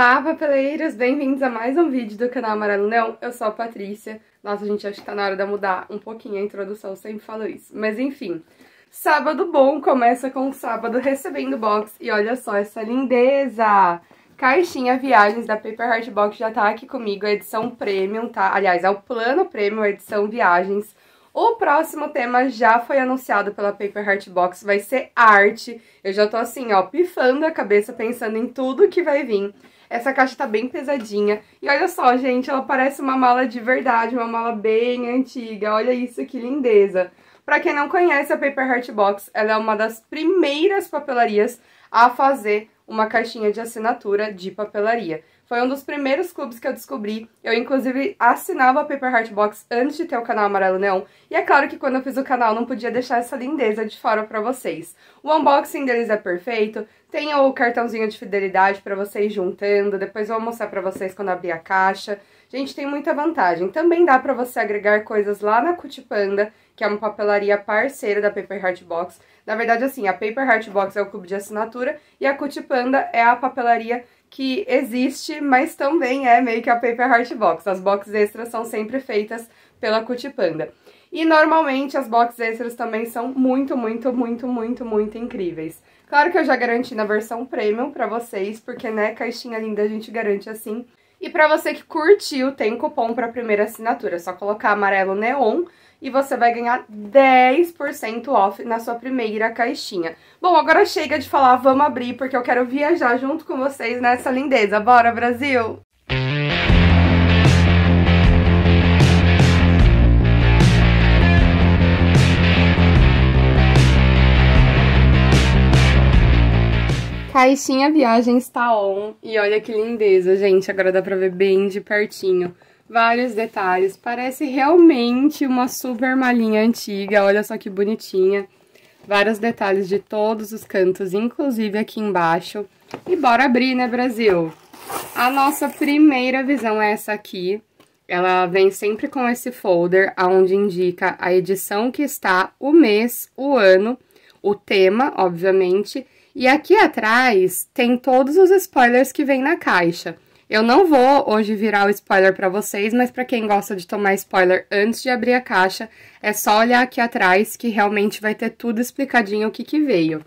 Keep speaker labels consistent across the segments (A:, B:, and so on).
A: Olá, papeleiros! Bem-vindos a mais um vídeo do canal Amarelo Leão. Eu sou a Patrícia. Nossa, gente, acho que tá na hora de mudar um pouquinho a introdução, eu sempre falo isso. Mas enfim, sábado bom começa com o sábado recebendo box. E olha só essa lindeza! Caixinha Viagens da Paper Heart Box já tá aqui comigo, a edição Premium, tá? Aliás, é o plano Premium, a edição Viagens. O próximo tema já foi anunciado pela Paper Heart Box, vai ser arte. Eu já tô assim, ó, pifando a cabeça pensando em tudo que vai vir. Essa caixa tá bem pesadinha. E olha só, gente, ela parece uma mala de verdade, uma mala bem antiga. Olha isso, que lindeza. Pra quem não conhece a Paper Heart Box, ela é uma das primeiras papelarias a fazer uma caixinha de assinatura de papelaria. Foi um dos primeiros clubes que eu descobri. Eu, inclusive, assinava a Paper Heart Box antes de ter o canal Amarelo Neon. E é claro que quando eu fiz o canal, não podia deixar essa lindeza de fora pra vocês. O unboxing deles é perfeito. Tem o cartãozinho de fidelidade pra vocês juntando. Depois eu vou mostrar pra vocês quando abrir a caixa. Gente, tem muita vantagem. Também dá pra você agregar coisas lá na Cutipanda, que é uma papelaria parceira da Paper Heart Box. Na verdade, assim, a Paper Heart Box é o clube de assinatura e a Cutipanda é a papelaria que existe, mas também é meio que a Paper Heart Box. As boxes extras são sempre feitas pela Cutipanda. E normalmente as boxes extras também são muito, muito, muito, muito, muito incríveis. Claro que eu já garanti na versão premium pra vocês, porque, né, caixinha linda a gente garante assim. E pra você que curtiu, tem cupom pra primeira assinatura. É só colocar amarelo neon e você vai ganhar 10% off na sua primeira caixinha. Bom, agora chega de falar, vamos abrir, porque eu quero viajar junto com vocês nessa lindeza. Bora, Brasil! Caixinha Viagem está on. E olha que lindeza, gente. Agora dá pra ver bem de pertinho vários detalhes. Parece realmente uma super malinha antiga, olha só que bonitinha. Vários detalhes de todos os cantos, inclusive aqui embaixo. E bora abrir, né, Brasil? A nossa primeira visão é essa aqui. Ela vem sempre com esse folder, onde indica a edição que está, o mês, o ano, o tema, obviamente. E aqui atrás tem todos os spoilers que vem na caixa. Eu não vou hoje virar o spoiler para vocês, mas para quem gosta de tomar spoiler antes de abrir a caixa, é só olhar aqui atrás que realmente vai ter tudo explicadinho o que, que veio.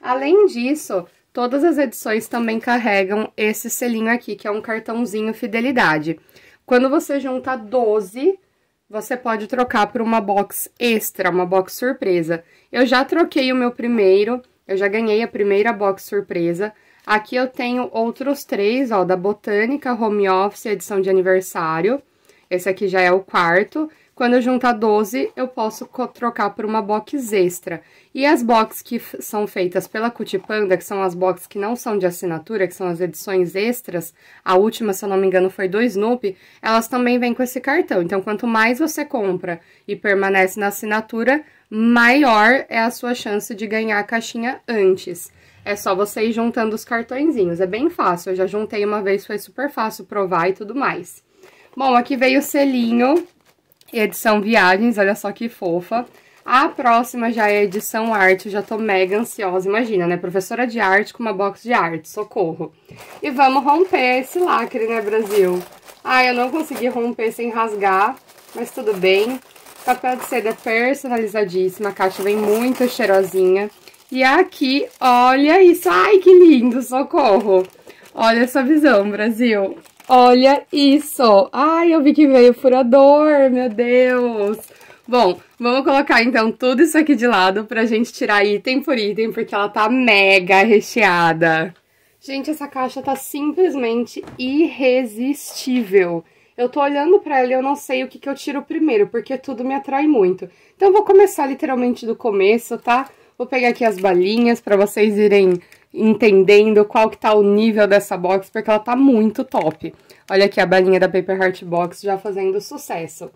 A: Além disso, todas as edições também carregam esse selinho aqui, que é um cartãozinho fidelidade. Quando você junta 12, você pode trocar por uma box extra, uma box surpresa. Eu já troquei o meu primeiro, eu já ganhei a primeira box surpresa, Aqui eu tenho outros três, ó, da Botânica, Home Office, edição de aniversário. Esse aqui já é o quarto. Quando eu juntar 12, eu posso trocar por uma box extra. E as boxes que são feitas pela Cutipanda, que são as boxes que não são de assinatura, que são as edições extras, a última, se eu não me engano, foi do Snoopy, elas também vêm com esse cartão. Então, quanto mais você compra e permanece na assinatura, maior é a sua chance de ganhar a caixinha antes. É só você ir juntando os cartõezinhos, é bem fácil. Eu já juntei uma vez, foi super fácil provar e tudo mais. Bom, aqui veio o selinho, edição Viagens, olha só que fofa. A próxima já é edição arte, eu já tô mega ansiosa, imagina, né? Professora de arte com uma box de arte, socorro. E vamos romper esse lacre, né, Brasil? Ah, eu não consegui romper sem rasgar, mas tudo bem. Papel de seda personalizadíssima, a caixa vem muito cheirosinha. E aqui, olha isso. Ai, que lindo, socorro. Olha essa visão, Brasil. Olha isso. Ai, eu vi que veio furador, meu Deus. Bom, vamos colocar então tudo isso aqui de lado pra gente tirar item por item, porque ela tá mega recheada. Gente, essa caixa tá simplesmente irresistível. Eu tô olhando pra ela e eu não sei o que, que eu tiro primeiro, porque tudo me atrai muito. Então eu vou começar literalmente do começo, Tá? Vou pegar aqui as balinhas para vocês irem entendendo qual que tá o nível dessa box, porque ela tá muito top. Olha aqui a balinha da Paper Heart Box já fazendo sucesso.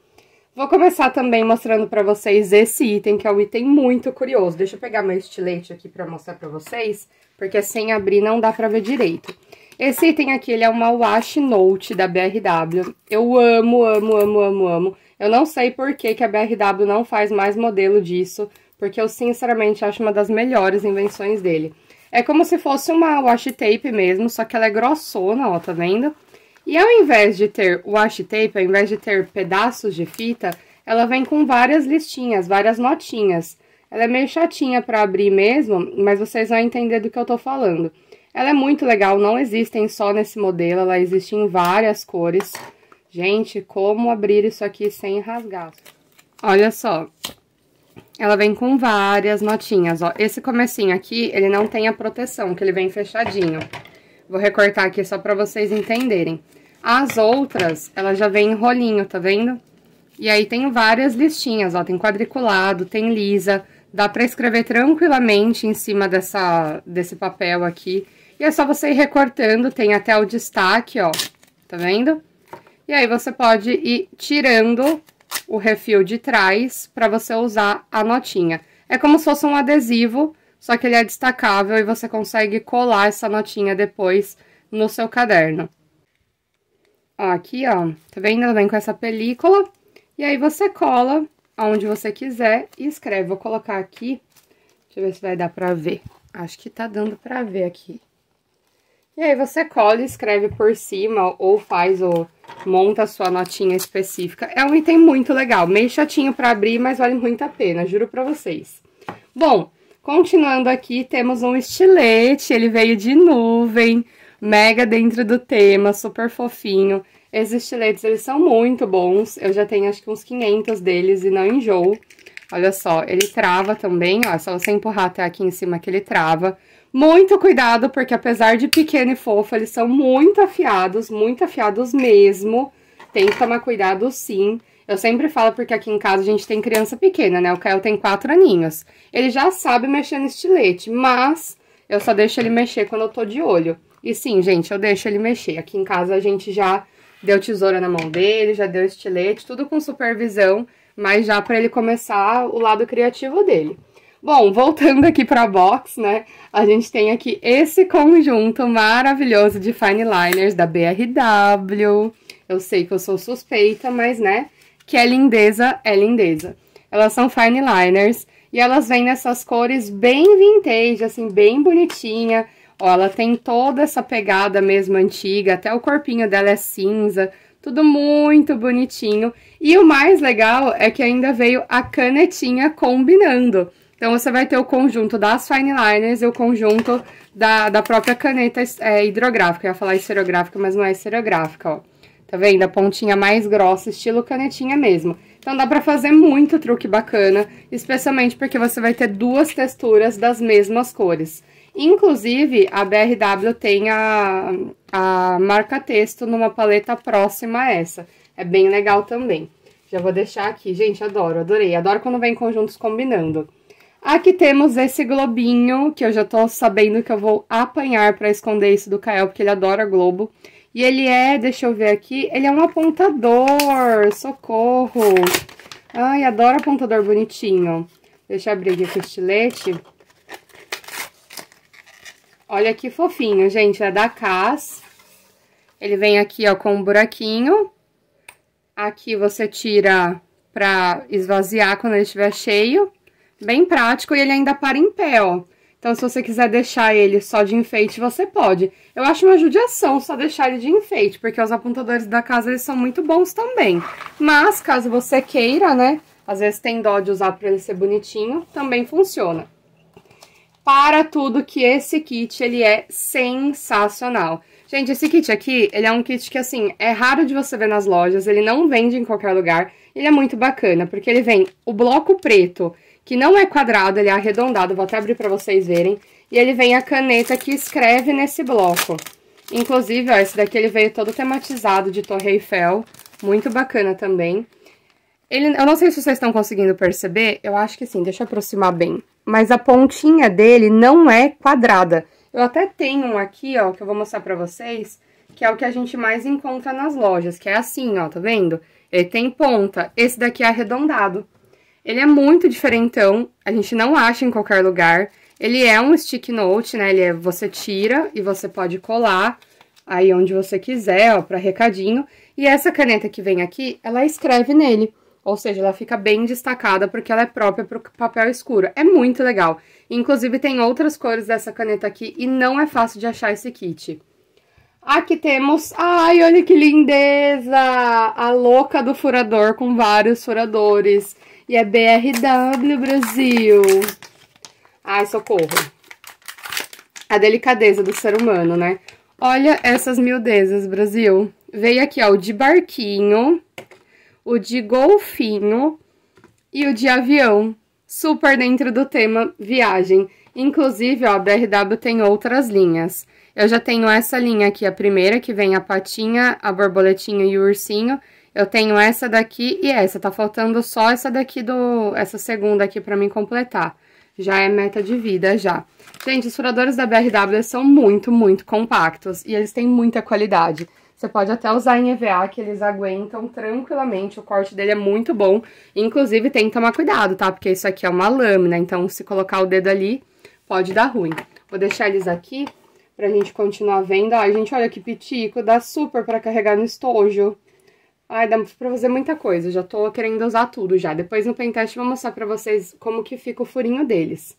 A: Vou começar também mostrando para vocês esse item, que é um item muito curioso. Deixa eu pegar meu estilete aqui para mostrar para vocês, porque sem abrir não dá para ver direito. Esse item aqui, ele é uma Wash Note da BRW. Eu amo, amo, amo, amo, amo. Eu não sei por que, que a BRW não faz mais modelo disso, porque eu sinceramente acho uma das melhores invenções dele. É como se fosse uma washi tape mesmo, só que ela é grossona, ó, tá vendo? E ao invés de ter washi tape, ao invés de ter pedaços de fita, ela vem com várias listinhas, várias notinhas. Ela é meio chatinha pra abrir mesmo, mas vocês vão entender do que eu tô falando. Ela é muito legal, não existem só nesse modelo, ela existe em várias cores. Gente, como abrir isso aqui sem rasgar? Olha só, ela vem com várias notinhas, ó. Esse comecinho aqui, ele não tem a proteção, que ele vem fechadinho. Vou recortar aqui só pra vocês entenderem. As outras, ela já vem em rolinho, tá vendo? E aí tem várias listinhas, ó. Tem quadriculado, tem lisa. Dá pra escrever tranquilamente em cima dessa, desse papel aqui. E é só você ir recortando, tem até o destaque, ó. Tá vendo? E aí você pode ir tirando o refil de trás para você usar a notinha. É como se fosse um adesivo, só que ele é destacável e você consegue colar essa notinha depois no seu caderno. Ó, aqui, ó, tá vendo? Vem com essa película. E aí você cola aonde você quiser e escreve. Vou colocar aqui, deixa eu ver se vai dar pra ver. Acho que tá dando pra ver aqui. E aí você cola e escreve por cima ou faz ou monta a sua notinha específica. É um item muito legal, meio chatinho para abrir, mas vale muito a pena, juro para vocês. Bom, continuando aqui, temos um estilete, ele veio de nuvem, mega dentro do tema, super fofinho. Esses estiletes, eles são muito bons, eu já tenho acho que uns 500 deles e não enjoo. Olha só, ele trava também, ó, é só você empurrar até aqui em cima que ele trava. Muito cuidado, porque apesar de pequeno e fofo, eles são muito afiados, muito afiados mesmo. Tem que tomar cuidado sim. Eu sempre falo porque aqui em casa a gente tem criança pequena, né? O Caio tem quatro aninhos. Ele já sabe mexer no estilete, mas eu só deixo ele mexer quando eu tô de olho. E sim, gente, eu deixo ele mexer. Aqui em casa a gente já deu tesoura na mão dele, já deu estilete, tudo com supervisão, mas já para ele começar o lado criativo dele. Bom, voltando aqui para a box, né? A gente tem aqui esse conjunto maravilhoso de fine liners da BRW. Eu sei que eu sou suspeita, mas né? Que é lindeza, é lindeza. Elas são fine liners e elas vêm nessas cores bem vintage, assim, bem bonitinha. Ó, ela tem toda essa pegada mesmo antiga, até o corpinho dela é cinza, tudo muito bonitinho. E o mais legal é que ainda veio a canetinha combinando. Então, você vai ter o conjunto das fine liners e o conjunto da, da própria caneta é, hidrográfica. Eu ia falar esferográfica, mas não é esferográfica, ó. Tá vendo? A pontinha mais grossa, estilo canetinha mesmo. Então, dá pra fazer muito truque bacana, especialmente porque você vai ter duas texturas das mesmas cores. Inclusive, a BRW tem a, a marca texto numa paleta próxima a essa. É bem legal também. Já vou deixar aqui. Gente, adoro, adorei. Adoro quando vem conjuntos combinando. Aqui temos esse globinho, que eu já tô sabendo que eu vou apanhar para esconder isso do Kael, porque ele adora globo. E ele é, deixa eu ver aqui, ele é um apontador, socorro. Ai, adoro apontador bonitinho. Deixa eu abrir aqui o estilete. Olha que fofinho, gente, é da Cas. Ele vem aqui, ó, com um buraquinho. Aqui você tira pra esvaziar quando ele estiver cheio bem prático e ele ainda para em pé, ó. Então, se você quiser deixar ele só de enfeite, você pode. Eu acho uma judiação só deixar ele de enfeite, porque os apontadores da casa, eles são muito bons também. Mas, caso você queira, né, às vezes tem dó de usar para ele ser bonitinho, também funciona. Para tudo que esse kit, ele é sensacional. Gente, esse kit aqui, ele é um kit que, assim, é raro de você ver nas lojas, ele não vende em qualquer lugar, ele é muito bacana, porque ele vem o bloco preto, que não é quadrado, ele é arredondado, vou até abrir para vocês verem. E ele vem a caneta que escreve nesse bloco. Inclusive, ó, esse daqui ele veio todo tematizado de Torre Eiffel, muito bacana também. Ele, eu não sei se vocês estão conseguindo perceber, eu acho que sim, deixa eu aproximar bem. Mas a pontinha dele não é quadrada. Eu até tenho um aqui, ó, que eu vou mostrar pra vocês, que é o que a gente mais encontra nas lojas, que é assim, ó, tá vendo? Ele tem ponta, esse daqui é arredondado. Ele é muito diferentão, a gente não acha em qualquer lugar. Ele é um stick note, né? Ele é, você tira e você pode colar aí onde você quiser, ó, para recadinho. E essa caneta que vem aqui, ela escreve nele. Ou seja, ela fica bem destacada porque ela é própria para o papel escuro. É muito legal. Inclusive, tem outras cores dessa caneta aqui e não é fácil de achar esse kit. Aqui temos... Ai, olha que lindeza! A louca do furador com vários furadores. E é BRW, Brasil. Ai, socorro. A delicadeza do ser humano, né? Olha essas miudezas, Brasil. Veio aqui, ó, o de barquinho, o de golfinho e o de avião. Super dentro do tema viagem. Inclusive, ó, a BRW tem outras linhas. Eu já tenho essa linha aqui, a primeira, que vem a patinha, a borboletinha e o ursinho. Eu tenho essa daqui e essa. Tá faltando só essa daqui do... Essa segunda aqui pra mim completar. Já é meta de vida, já. Gente, os furadores da BRW são muito, muito compactos. E eles têm muita qualidade. Você pode até usar em EVA, que eles aguentam tranquilamente. O corte dele é muito bom. Inclusive, tem que tomar cuidado, tá? Porque isso aqui é uma lâmina. Então, se colocar o dedo ali, pode dar ruim. Vou deixar eles aqui pra gente continuar vendo. Ai, gente, olha que pitico. Dá super pra carregar no estojo. Ai, dá pra fazer muita coisa, já tô querendo usar tudo já. Depois no pentest vou mostrar pra vocês como que fica o furinho deles.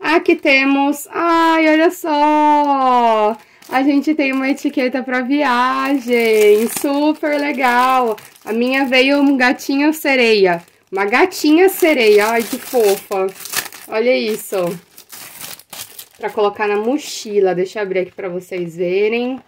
A: Aqui temos... Ai, olha só! A gente tem uma etiqueta pra viagem, super legal! A minha veio um gatinho sereia, uma gatinha sereia, ai que fofa! Olha isso! Pra colocar na mochila, deixa eu abrir aqui pra vocês verem.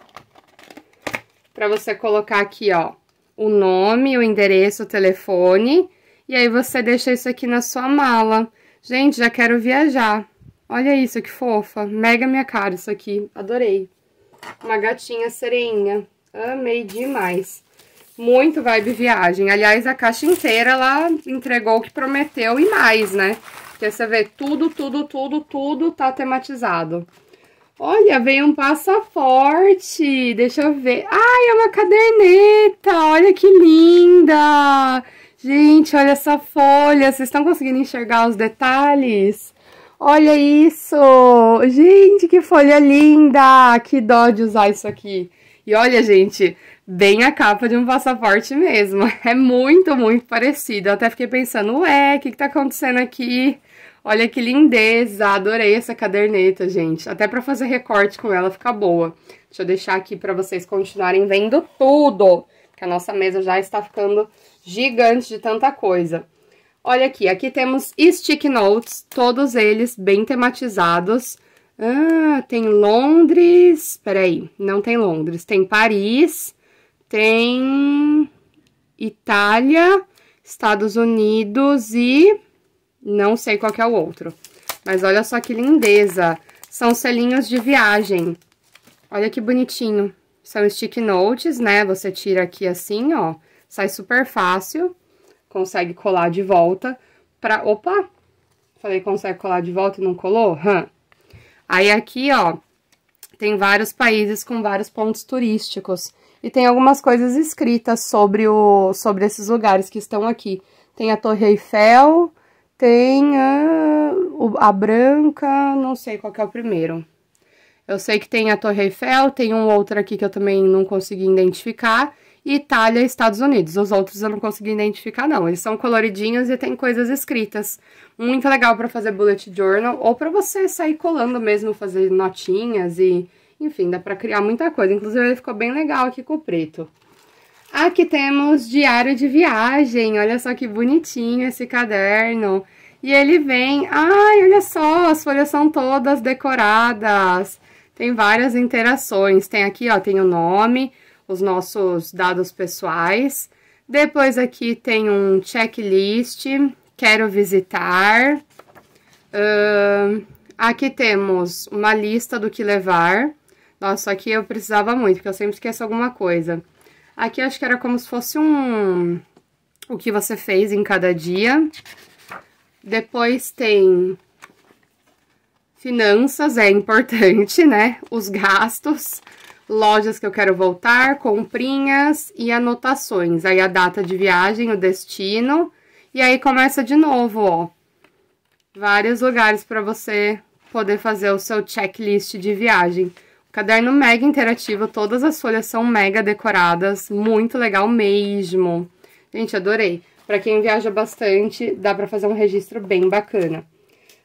A: Pra você colocar aqui, ó, o nome, o endereço, o telefone, e aí você deixa isso aqui na sua mala. Gente, já quero viajar. Olha isso, que fofa. Mega minha cara isso aqui. Adorei. Uma gatinha sereinha. Amei demais. Muito vibe viagem. Aliás, a caixa inteira, ela entregou o que prometeu e mais, né? Porque você vê, tudo, tudo, tudo, tudo tá tematizado. Olha, veio um passaporte. Deixa eu ver. Ai, é uma caderneta. Olha que linda. Gente, olha essa folha. Vocês estão conseguindo enxergar os detalhes? Olha isso. Gente, que folha linda. Que dó de usar isso aqui. E olha, gente, bem a capa de um passaporte mesmo. É muito, muito parecido. Eu até fiquei pensando, ué, o que, que tá acontecendo aqui? Olha que lindeza, adorei essa caderneta, gente. Até para fazer recorte com ela fica boa. Deixa eu deixar aqui para vocês continuarem vendo tudo, porque a nossa mesa já está ficando gigante de tanta coisa. Olha aqui, aqui temos stick notes, todos eles bem tematizados. Ah, tem Londres, peraí, não tem Londres, tem Paris, tem Itália, Estados Unidos e não sei qual é o outro. Mas olha só que lindeza. São selinhos de viagem. Olha que bonitinho. São stick notes, né? Você tira aqui assim, ó. Sai super fácil. Consegue colar de volta pra... Opa! Falei, consegue colar de volta e não colou? Hum. Aí aqui, ó, tem vários países com vários pontos turísticos. E tem algumas coisas escritas sobre, o, sobre esses lugares que estão aqui. Tem a Torre Eiffel, tem a, a branca, não sei qual é o primeiro. Eu sei que tem a Torre Eiffel, tem um outro aqui que eu também não consegui identificar. Itália e Estados Unidos. Os outros eu não consegui identificar, não. Eles são coloridinhos e tem coisas escritas. Muito legal para fazer bullet journal ou para você sair colando mesmo, fazer notinhas e... Enfim, dá para criar muita coisa. Inclusive, ele ficou bem legal aqui com o preto. Aqui temos diário de viagem, olha só que bonitinho esse caderno. E ele vem, ai, olha só, as folhas são todas decoradas. Tem várias interações, tem aqui, ó, tem o nome, os nossos dados pessoais. Depois aqui tem um checklist, quero visitar. Uh, aqui temos uma lista do que levar. Nossa, aqui eu precisava muito, porque eu sempre esqueço alguma coisa. Aqui acho que era como se fosse um... o que você fez em cada dia. Depois tem finanças, é importante, né? Os gastos, lojas que eu quero voltar, comprinhas e anotações. Aí a data de viagem, o destino. E aí começa de novo, ó. Vários lugares para você poder fazer o seu checklist de viagem. Caderno mega interativo, todas as folhas são mega decoradas, muito legal mesmo. Gente, adorei. Para quem viaja bastante, dá para fazer um registro bem bacana.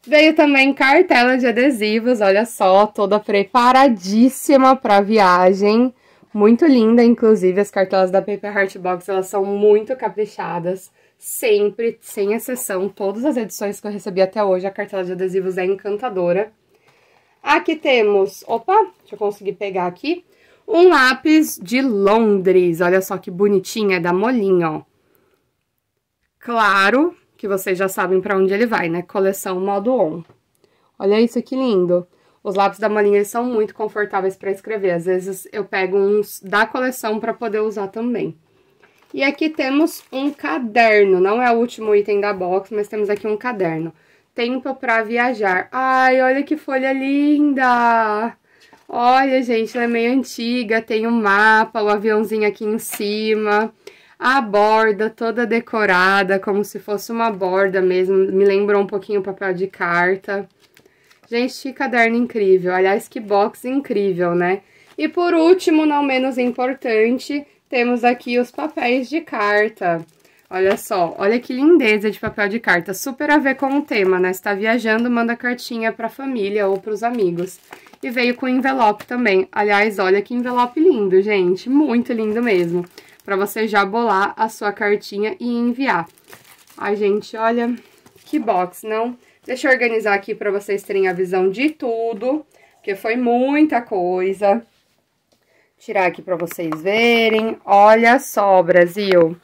A: Veio também cartela de adesivos, olha só, toda preparadíssima para viagem. Muito linda, inclusive, as cartelas da Paper Heart Box, elas são muito caprichadas. Sempre, sem exceção, todas as edições que eu recebi até hoje, a cartela de adesivos é encantadora. Aqui temos, opa, deixa eu conseguir pegar aqui, um lápis de Londres. Olha só que bonitinha, é da Molinha, ó. Claro que vocês já sabem para onde ele vai, né? Coleção modo on. Olha isso que lindo. Os lápis da Molinha eles são muito confortáveis para escrever. Às vezes eu pego uns da coleção para poder usar também. E aqui temos um caderno, não é o último item da box, mas temos aqui um caderno. Tempo para viajar. Ai, olha que folha linda! Olha, gente, ela é meio antiga, tem o um mapa, o um aviãozinho aqui em cima, a borda toda decorada, como se fosse uma borda mesmo, me lembrou um pouquinho o papel de carta. Gente, que caderno incrível, aliás, que box incrível, né? E por último, não menos importante, temos aqui os papéis de carta. Olha só, olha que lindeza de papel de carta, super a ver com o tema, né? Está viajando, manda cartinha para a família ou para os amigos. E veio com envelope também. Aliás, olha que envelope lindo, gente, muito lindo mesmo, para você já bolar a sua cartinha e enviar. Ai, gente, olha que box, não? Deixa eu organizar aqui para vocês terem a visão de tudo, porque foi muita coisa. Tirar aqui para vocês verem. Olha só, Brasil.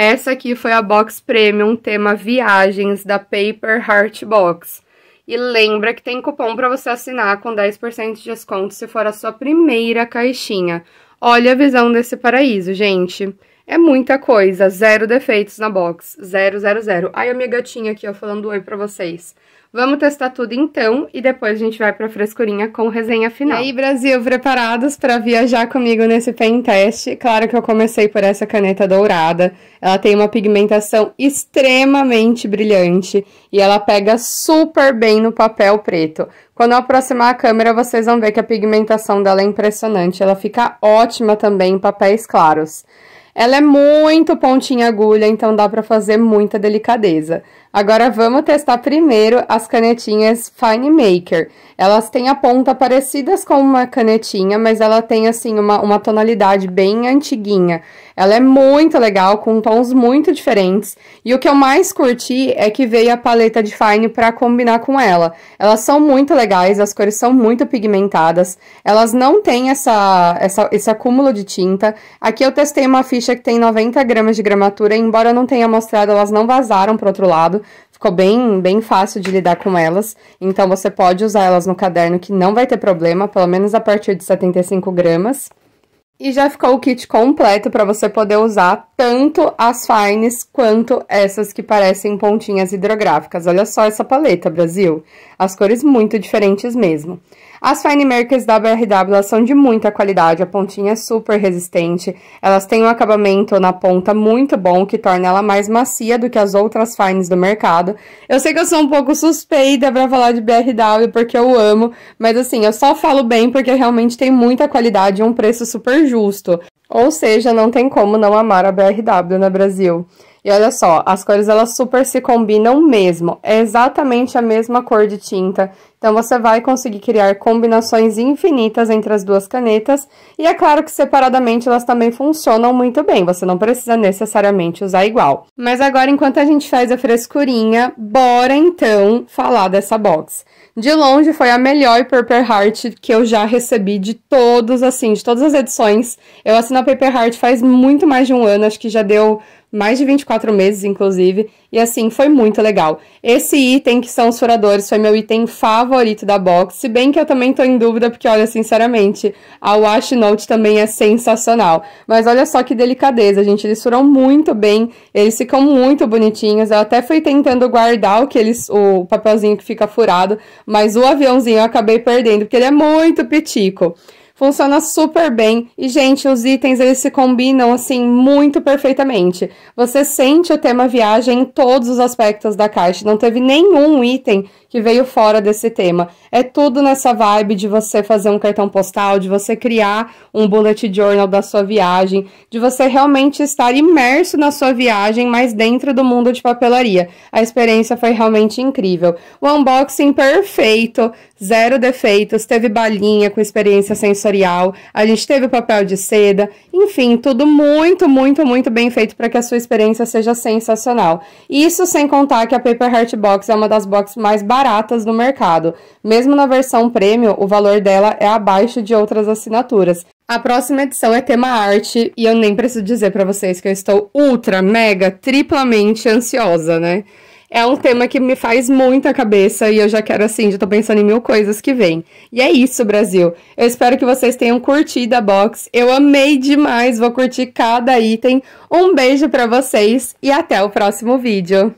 A: Essa aqui foi a box premium tema viagens da Paper Heart Box. E lembra que tem cupom para você assinar com 10% de desconto se for a sua primeira caixinha. Olha a visão desse paraíso, gente. É muita coisa, zero defeitos na box, zero, zero, zero. Ai, a minha gatinha aqui, ó, falando oi para vocês. Vamos testar tudo então e depois a gente vai a frescurinha com resenha final. E aí, Brasil, preparados para viajar comigo nesse pen teste? Claro que eu comecei por essa caneta dourada. Ela tem uma pigmentação extremamente brilhante e ela pega super bem no papel preto. Quando eu aproximar a câmera, vocês vão ver que a pigmentação dela é impressionante. Ela fica ótima também em papéis claros. Ela é muito pontinha agulha, então dá para fazer muita delicadeza. Agora vamos testar primeiro as canetinhas Fine Maker. Elas têm a ponta parecidas com uma canetinha, mas ela tem assim uma, uma tonalidade bem antiguinha. Ela é muito legal, com tons muito diferentes. E o que eu mais curti é que veio a paleta de Fine para combinar com ela. Elas são muito legais, as cores são muito pigmentadas. Elas não têm essa, essa, esse acúmulo de tinta. Aqui eu testei uma ficha que tem 90 gramas de gramatura, embora eu não tenha mostrado, elas não vazaram para outro lado ficou bem, bem fácil de lidar com elas. Então você pode usar elas no caderno que não vai ter problema, pelo menos a partir de 75 gramas. E já ficou o kit completo para você poder usar tanto as fines quanto essas que parecem pontinhas hidrográficas. Olha só essa paleta, Brasil. As cores muito diferentes mesmo. As Fine Makers da BRW são de muita qualidade, a pontinha é super resistente, elas têm um acabamento na ponta muito bom, que torna ela mais macia do que as outras Fines do mercado. Eu sei que eu sou um pouco suspeita para falar de BRW, porque eu amo, mas assim, eu só falo bem porque realmente tem muita qualidade e um preço super justo. Ou seja, não tem como não amar a BRW no né, Brasil. E olha só, as cores elas super se combinam mesmo. É exatamente a mesma cor de tinta. Então, você vai conseguir criar combinações infinitas entre as duas canetas. E é claro que separadamente elas também funcionam muito bem. Você não precisa necessariamente usar igual. Mas agora, enquanto a gente faz a frescurinha, bora então falar dessa box. De longe foi a melhor Paper Heart que eu já recebi de todos, assim, de todas as edições. Eu assino a Paper Heart faz muito mais de um ano, acho que já deu mais de 24 meses, inclusive, e assim, foi muito legal. Esse item, que são os furadores, foi meu item favorito da box, se bem que eu também tô em dúvida, porque olha, sinceramente, a Wash Note também é sensacional. Mas olha só que delicadeza, gente, eles furam muito bem, eles ficam muito bonitinhos, eu até fui tentando guardar o, que eles, o papelzinho que fica furado, mas o aviãozinho eu acabei perdendo, porque ele é muito pitico. Funciona super bem e, gente, os itens eles se combinam assim muito perfeitamente. Você sente o tema viagem em todos os aspectos da caixa, não teve nenhum item que veio fora desse tema. É tudo nessa vibe de você fazer um cartão postal, de você criar um bullet journal da sua viagem, de você realmente estar imerso na sua viagem, mas dentro do mundo de papelaria. A experiência foi realmente incrível. O unboxing perfeito, zero defeitos, teve balinha com experiência sensorial sensorial, a gente teve o papel de seda, enfim, tudo muito, muito, muito bem feito para que a sua experiência seja sensacional. Isso sem contar que a Paper Heart Box é uma das boxes mais baratas do mercado. Mesmo na versão premium, o valor dela é abaixo de outras assinaturas. A próxima edição é tema arte e eu nem preciso dizer para vocês que eu estou ultra, mega, triplamente ansiosa, né? é um tema que me faz muita cabeça e eu já quero assim, já tô pensando em mil coisas que vem. E é isso, Brasil. Eu espero que vocês tenham curtido a box. Eu amei demais, vou curtir cada item. Um beijo para vocês e até o próximo vídeo.